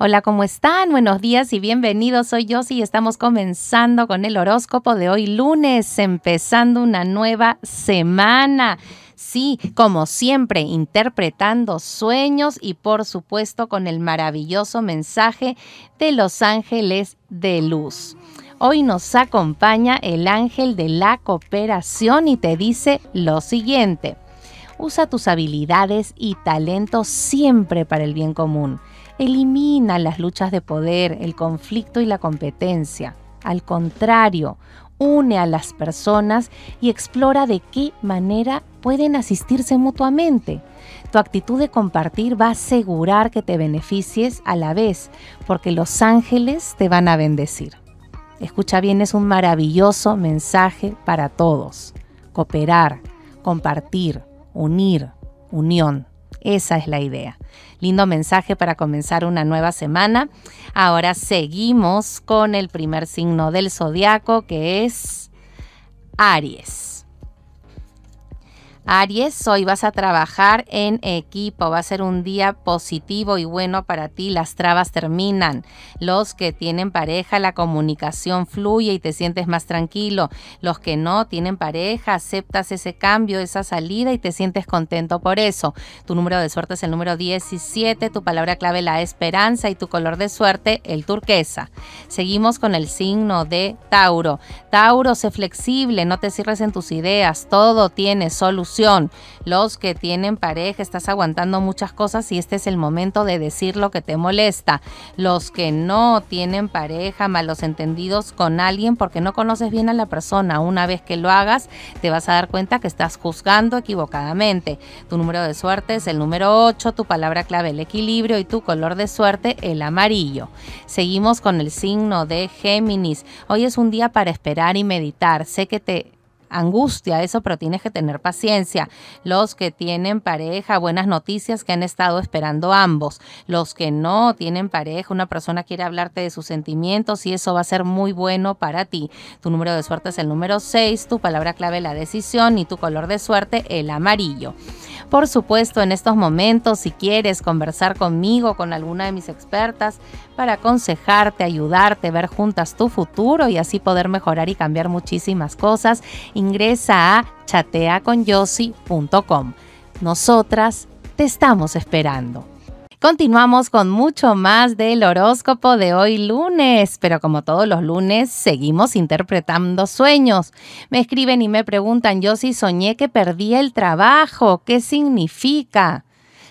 Hola, ¿cómo están? Buenos días y bienvenidos. Soy yo y estamos comenzando con el horóscopo de hoy lunes, empezando una nueva semana. Sí, como siempre, interpretando sueños y por supuesto con el maravilloso mensaje de los ángeles de luz. Hoy nos acompaña el ángel de la cooperación y te dice lo siguiente. Usa tus habilidades y talentos siempre para el bien común elimina las luchas de poder, el conflicto y la competencia. Al contrario, une a las personas y explora de qué manera pueden asistirse mutuamente. Tu actitud de compartir va a asegurar que te beneficies a la vez, porque los ángeles te van a bendecir. Escucha bien, es un maravilloso mensaje para todos. Cooperar, compartir, unir, unión. Esa es la idea. Lindo mensaje para comenzar una nueva semana. Ahora seguimos con el primer signo del zodiaco que es Aries. Aries, hoy vas a trabajar en equipo, va a ser un día positivo y bueno para ti, las trabas terminan. Los que tienen pareja, la comunicación fluye y te sientes más tranquilo. Los que no tienen pareja, aceptas ese cambio, esa salida y te sientes contento por eso. Tu número de suerte es el número 17, tu palabra clave la esperanza y tu color de suerte el turquesa. Seguimos con el signo de Tauro. Tauro, sé flexible, no te cierres en tus ideas, todo tiene solución los que tienen pareja, estás aguantando muchas cosas y este es el momento de decir lo que te molesta. Los que no tienen pareja, malos entendidos con alguien porque no conoces bien a la persona. Una vez que lo hagas, te vas a dar cuenta que estás juzgando equivocadamente. Tu número de suerte es el número 8, tu palabra clave el equilibrio y tu color de suerte el amarillo. Seguimos con el signo de Géminis. Hoy es un día para esperar y meditar. Sé que te angustia, eso, pero tienes que tener paciencia. Los que tienen pareja, buenas noticias que han estado esperando ambos. Los que no tienen pareja, una persona quiere hablarte de sus sentimientos y eso va a ser muy bueno para ti. Tu número de suerte es el número 6, tu palabra clave la decisión y tu color de suerte el amarillo. Por supuesto, en estos momentos, si quieres conversar conmigo, con alguna de mis expertas, para aconsejarte, ayudarte, ver juntas tu futuro y así poder mejorar y cambiar muchísimas cosas, ingresa a chateaconyosi.com. Nosotras te estamos esperando. Continuamos con mucho más del horóscopo de hoy lunes, pero como todos los lunes seguimos interpretando sueños. Me escriben y me preguntan yo si soñé que perdí el trabajo, ¿qué significa?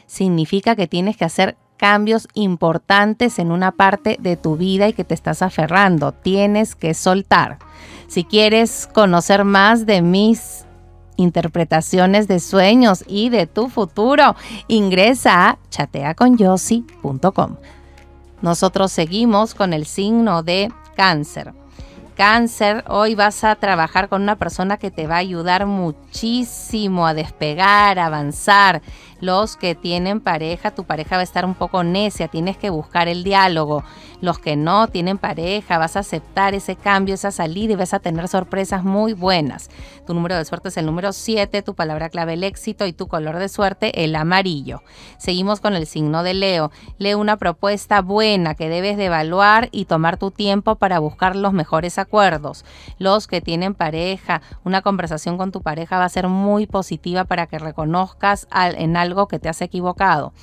Significa que tienes que hacer cambios importantes en una parte de tu vida y que te estás aferrando, tienes que soltar. Si quieres conocer más de mis interpretaciones de sueños y de tu futuro, ingresa a chateaconyossi.com. Nosotros seguimos con el signo de cáncer. Cáncer, hoy vas a trabajar con una persona que te va a ayudar muchísimo a despegar, avanzar. Los que tienen pareja, tu pareja va a estar un poco necia, tienes que buscar el diálogo. Los que no tienen pareja, vas a aceptar ese cambio, esa salida y vas a tener sorpresas muy buenas. Tu número de suerte es el número 7, tu palabra clave el éxito y tu color de suerte el amarillo. Seguimos con el signo de Leo. Leo, una propuesta buena que debes de evaluar y tomar tu tiempo para buscar los mejores acuerdos. Los que tienen pareja, una conversación con tu pareja va a ser muy positiva para que reconozcas en algo algo que te has equivocado.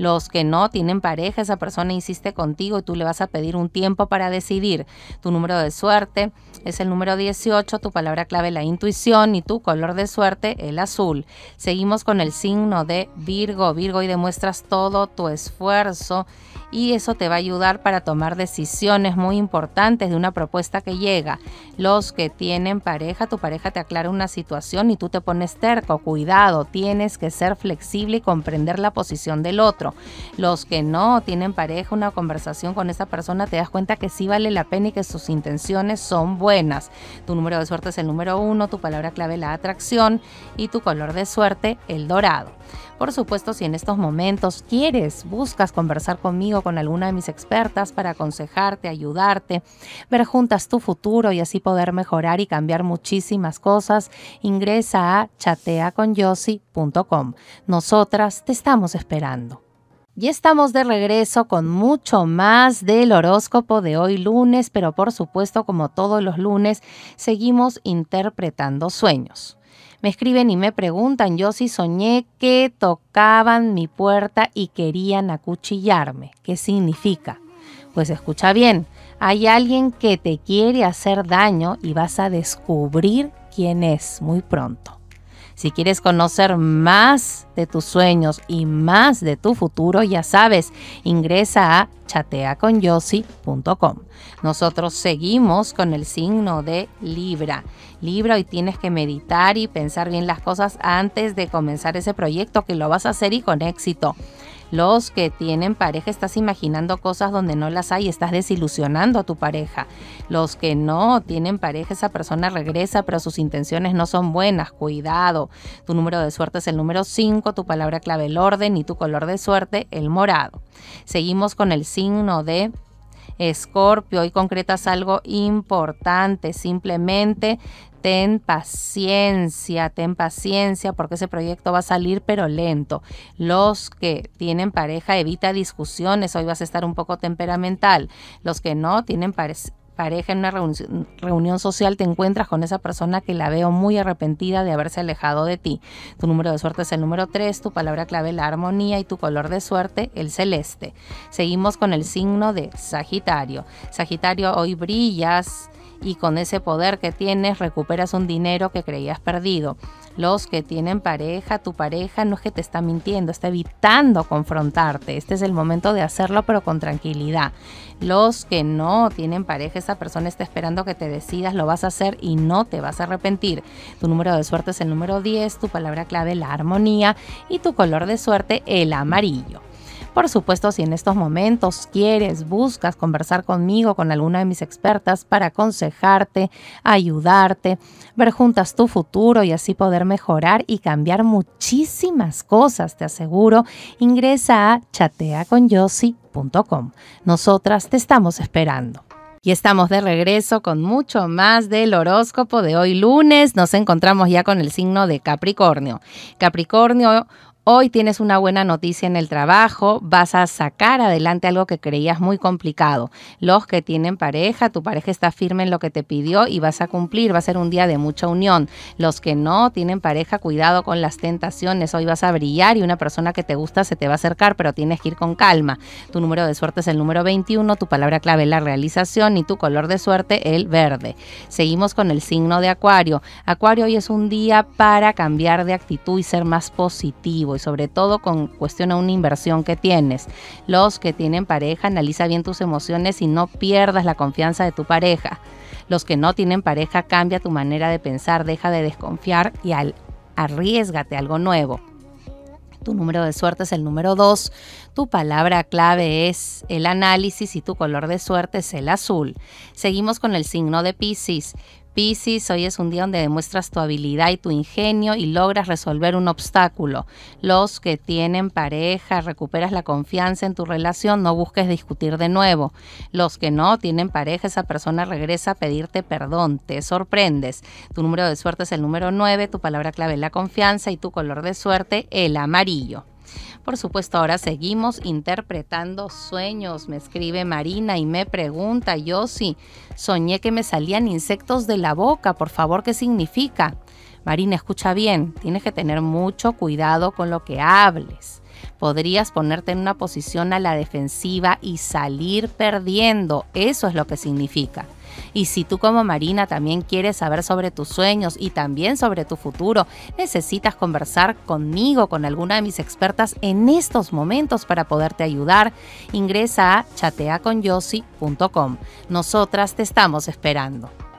Los que no tienen pareja, esa persona insiste contigo y tú le vas a pedir un tiempo para decidir. Tu número de suerte es el número 18, tu palabra clave la intuición y tu color de suerte el azul. Seguimos con el signo de Virgo. Virgo y demuestras todo tu esfuerzo y eso te va a ayudar para tomar decisiones muy importantes de una propuesta que llega. Los que tienen pareja, tu pareja te aclara una situación y tú te pones terco. Cuidado, tienes que ser flexible y comprender la posición del otro. Los que no tienen pareja, una conversación con esa persona, te das cuenta que sí vale la pena y que sus intenciones son buenas. Tu número de suerte es el número uno, tu palabra clave la atracción y tu color de suerte el dorado. Por supuesto, si en estos momentos quieres, buscas conversar conmigo, con alguna de mis expertas para aconsejarte, ayudarte, ver juntas tu futuro y así poder mejorar y cambiar muchísimas cosas, ingresa a chateaconyossi.com. Nosotras te estamos esperando. Y estamos de regreso con mucho más del horóscopo de hoy lunes, pero por supuesto, como todos los lunes, seguimos interpretando sueños. Me escriben y me preguntan, yo si soñé que tocaban mi puerta y querían acuchillarme. ¿Qué significa? Pues escucha bien, hay alguien que te quiere hacer daño y vas a descubrir quién es muy pronto. Si quieres conocer más de tus sueños y más de tu futuro, ya sabes, ingresa a chateaconyossi.com. Nosotros seguimos con el signo de Libra. Libra, hoy tienes que meditar y pensar bien las cosas antes de comenzar ese proyecto que lo vas a hacer y con éxito. Los que tienen pareja, estás imaginando cosas donde no las hay, estás desilusionando a tu pareja. Los que no tienen pareja, esa persona regresa, pero sus intenciones no son buenas. Cuidado. Tu número de suerte es el número 5, tu palabra clave el orden y tu color de suerte el morado. Seguimos con el signo de Escorpio, hoy concretas algo importante, simplemente ten paciencia, ten paciencia porque ese proyecto va a salir pero lento. Los que tienen pareja evita discusiones, hoy vas a estar un poco temperamental. Los que no tienen pareja pareja en una reunión, social te encuentras con esa persona que la veo muy arrepentida de haberse alejado de ti. Tu número de suerte es el número 3, tu palabra clave la armonía y tu color de suerte el celeste. Seguimos con el signo de Sagitario. Sagitario, hoy brillas y con ese poder que tienes recuperas un dinero que creías perdido. Los que tienen pareja, tu pareja no es que te está mintiendo, está evitando confrontarte. Este es el momento de hacerlo pero con tranquilidad. Los que no tienen pareja, esa persona está esperando que te decidas, lo vas a hacer y no te vas a arrepentir. Tu número de suerte es el número 10, tu palabra clave la armonía y tu color de suerte el amarillo. Por supuesto, si en estos momentos quieres, buscas conversar conmigo, con alguna de mis expertas, para aconsejarte, ayudarte, ver juntas tu futuro y así poder mejorar y cambiar muchísimas cosas, te aseguro, ingresa a chateaconyossi.com. Nosotras te estamos esperando. Y estamos de regreso con mucho más del horóscopo de hoy lunes. Nos encontramos ya con el signo de Capricornio. Capricornio, Hoy tienes una buena noticia en el trabajo, vas a sacar adelante algo que creías muy complicado. Los que tienen pareja, tu pareja está firme en lo que te pidió y vas a cumplir, va a ser un día de mucha unión. Los que no tienen pareja, cuidado con las tentaciones, hoy vas a brillar y una persona que te gusta se te va a acercar, pero tienes que ir con calma. Tu número de suerte es el número 21, tu palabra clave es la realización y tu color de suerte el verde. Seguimos con el signo de Acuario. Acuario hoy es un día para cambiar de actitud y ser más positivo sobre todo con cuestión a una inversión que tienes. Los que tienen pareja, analiza bien tus emociones y no pierdas la confianza de tu pareja. Los que no tienen pareja, cambia tu manera de pensar, deja de desconfiar y al, arriesgate algo nuevo. Tu número de suerte es el número 2. Tu palabra clave es el análisis y tu color de suerte es el azul. Seguimos con el signo de Pisces hoy es un día donde demuestras tu habilidad y tu ingenio y logras resolver un obstáculo. Los que tienen pareja, recuperas la confianza en tu relación, no busques discutir de nuevo. Los que no tienen pareja, esa persona regresa a pedirte perdón, te sorprendes. Tu número de suerte es el número 9, tu palabra clave es la confianza y tu color de suerte el amarillo. Por supuesto, ahora seguimos interpretando sueños. Me escribe Marina y me pregunta, yo sí, soñé que me salían insectos de la boca, por favor, ¿qué significa? Marina, escucha bien, tienes que tener mucho cuidado con lo que hables podrías ponerte en una posición a la defensiva y salir perdiendo. Eso es lo que significa. Y si tú como Marina también quieres saber sobre tus sueños y también sobre tu futuro, necesitas conversar conmigo, con alguna de mis expertas en estos momentos para poderte ayudar, ingresa a chateaconyosi.com. Nosotras te estamos esperando.